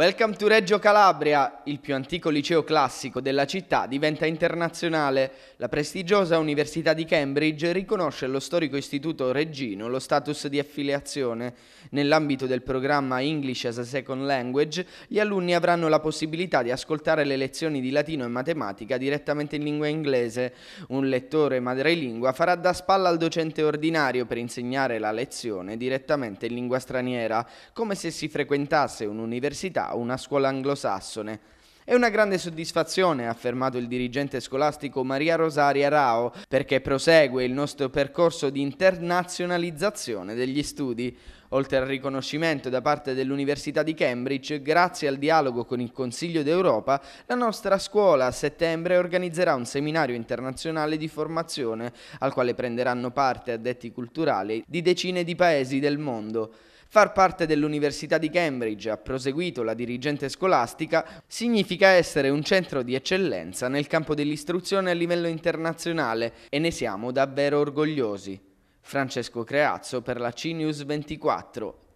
Welcome to Reggio Calabria, il più antico liceo classico della città diventa internazionale. La prestigiosa Università di Cambridge riconosce allo storico istituto reggino lo status di affiliazione. Nell'ambito del programma English as a Second Language, gli alunni avranno la possibilità di ascoltare le lezioni di latino e matematica direttamente in lingua inglese. Un lettore madrelingua farà da spalla al docente ordinario per insegnare la lezione direttamente in lingua straniera, come se si frequentasse un'università una scuola anglosassone. È una grande soddisfazione, ha affermato il dirigente scolastico Maria Rosaria Rao, perché prosegue il nostro percorso di internazionalizzazione degli studi. Oltre al riconoscimento da parte dell'Università di Cambridge, grazie al dialogo con il Consiglio d'Europa, la nostra scuola a settembre organizzerà un seminario internazionale di formazione al quale prenderanno parte addetti culturali di decine di paesi del mondo. Far parte dell'Università di Cambridge, ha proseguito la dirigente scolastica, significa essere un centro di eccellenza nel campo dell'istruzione a livello internazionale e ne siamo davvero orgogliosi. Francesco Creazzo per la CNews 24.